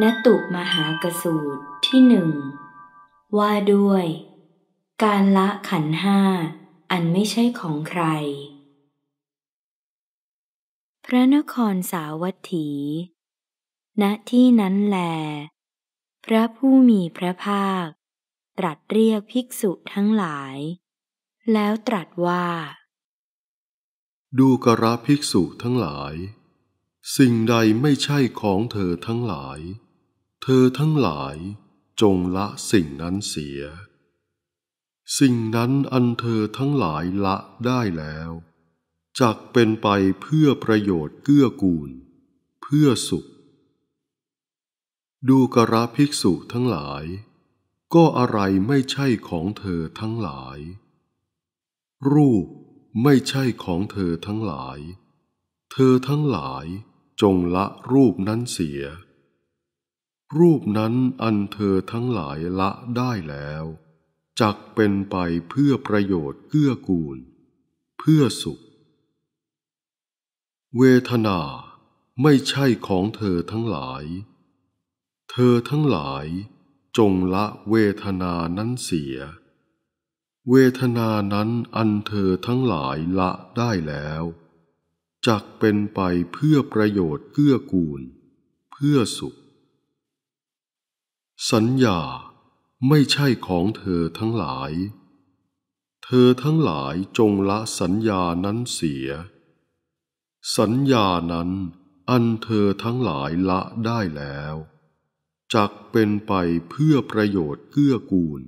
นตุมหากสูตร ที่หนึ่งว่าด้วย การละขันห้า อันไม่ใช่ของใคร พระนครสาวัตถี ณที่นั้นแล พระผู้มีพระภาค ตรัสเรียกภิกษุทั้งหลาย แล้วตรัสว่า ดูกระภิกษุทั้งหลาย สิ่งใดไม่ใช่ของเธอทั้งหลายเธอทั้งหลายจงละสิ่งนั้นเสีย สิ่งนั้นอันเธอทั้งหลายละได้แล้ว จักเป็นไปเพื่อประโยชน์เกื้อกูล เพื่อสุข ดูกระภิกษุทั้งหลาย ก็อะไรไม่ใช่ของเธอทั้งหลาย รูปไม่ใช่ของเธอทั้งหลาย เธอทั้งหลายจงละรูปนั้นเสียรูปนั้นอันเธอทั้งหลายละได้แล้ว จักเป็นไปเพื่อประโยชน์เกื้อกูล เพื่อสุข เวทนาไม่ใช่ของเธอทั้งหลาย เธอทั้งหลายจงละเวทนานั้นเสีย เวทนานั้นอันเธอทั้งหลายละได้แล้ว จักเป็นไปเพื่อประโยชน์เกื้อกูล เพื่อสุขสัญญาไม่ใช่ของเธอทั้งหลาย เธอทั้งหลายจงละสัญญานั้นเสีย สัญญานั้นอันเธอทั้งหลายละได้แล้ว จักเป็นไปเพื่อประโยชน์เกื้อกูล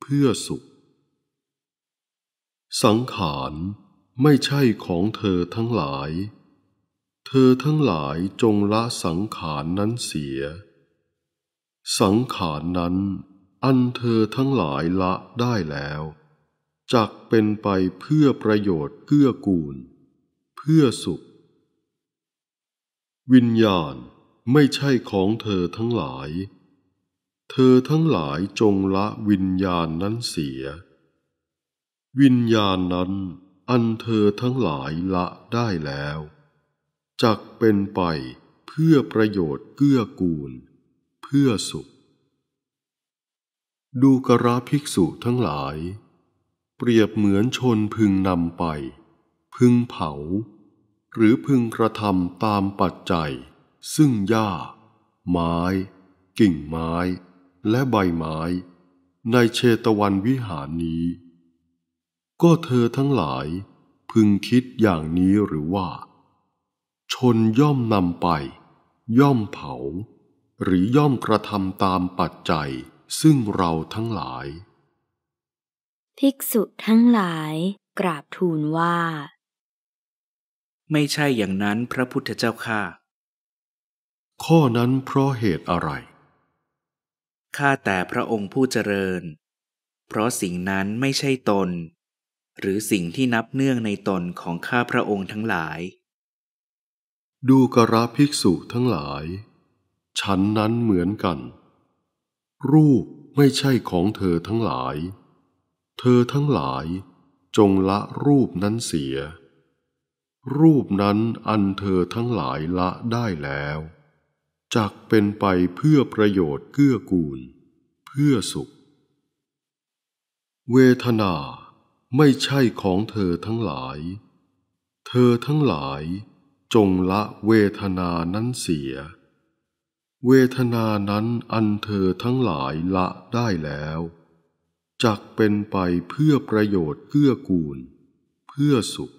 เพื่อสุข สังขารไม่ใช่ของเธอทั้งหลาย เธอทั้งหลายจงละสังขารนั้นเสียสังขารนนั้น อันเธอทั้งหลายละได้แล้ว จักเป็นไปเพื่อประโยชน์เกื้อกูล เพื่อสุข วิญญาณไม่ใช่ของเธอทั้งหลาย เธอทั้งหลายจงละวิญญาณนั้นเสีย วิญญาณนั้นอันเธอทั้งหลายละได้แล้ว จักเป็นไปเพื่อประโยชน์เกื้อกูลพื่อสุขดูกระภิกษุทั้งหลาย เปรียบเหมือนชนพึงนำไป พึงเผา หรือพึงกระทำตามปัจจัย ซึ่งหญ้า ไม้ กิ่งไม้ และใบไม้ ในเชตวันวิหารนี้ ก็เธอทั้งหลาย พึงคิดอย่างนี้หรือว่า ชนย่อมนำไป ย่อมเผาหรือย่อมกระทำตามปัจจัย ซึ่งเราทั้งหลาย ภิกษุทั้งหลายกราบทูลว่า ไม่ใช่อย่างนั้นพระพุทธเจ้าข้าข้อนั้นเพราะเหตุอะไร ข้าแต่พระองค์ผู้เจริญ เพราะสิ่งนั้นไม่ใช่ตน หรือสิ่งที่นับเนื่องในตนของข้าพระองค์ทั้งหลาย ดูกระภิกษุทั้งหลายฉันนั้นเหมือนกัน รูปไม่ใช่ของเธอทั้งหลาย เธอทั้งหลายจงละรูปนั้นเสีย รูปนั้นอันเธอทั้งหลายละได้แล้ว จักเป็นไปเพื่อประโยชน์เกื้อกูล เพื่อสุข เวทนาไม่ใช่ของเธอทั้งหลาย เธอทั้งหลาย จงละเวทนานั้นเสียเวทนานั้นอันเธอทั้งหลายละได้แล้ว จักเป็นไปเพื่อประโยชน์เพื่อกูล เพื่อสุข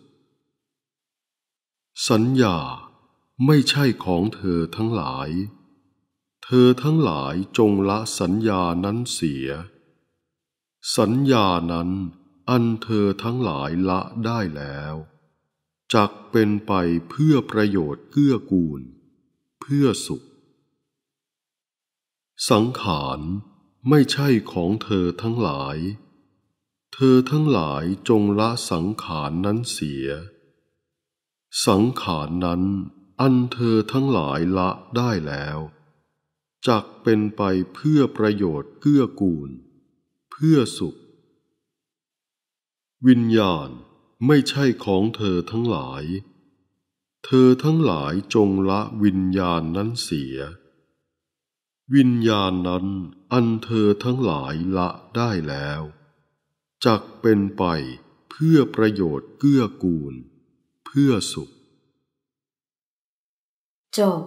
สัญญาไม่ใช่ของเธอทั้งหลาย เธอทั้งหลายจงละสัญญานั้นเสีย สัญญานั้นอันเธอทั้งหลายละได้แล้ว จักเป็นไปเพื่อประโยชน์เพื่อกูล เพื่อสุขสังขารไม่ใช่ของเธอทั้งหลาย เธอทั้งหลายจงละสังขารนั้นเสีย สังขารนั้น อันเธอทั้งหลายละได้แล้ว จักเป็นไปเพื่อประโยชน์เกื้อกูล เพื่อสุข วิญญาณไม่ใช่ของเธอทั้งหลาย เธอทั้งหลายจงละวิญญาณนั้นเสียวิญญาณนั้นอันเธอทั้งหลายละได้แล้ว จักเป็นไปเพื่อประโยชน์เกื้อกูล เพื่อสุขจบ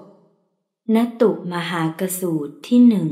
นตุมหากสูตรที่หนึ่ง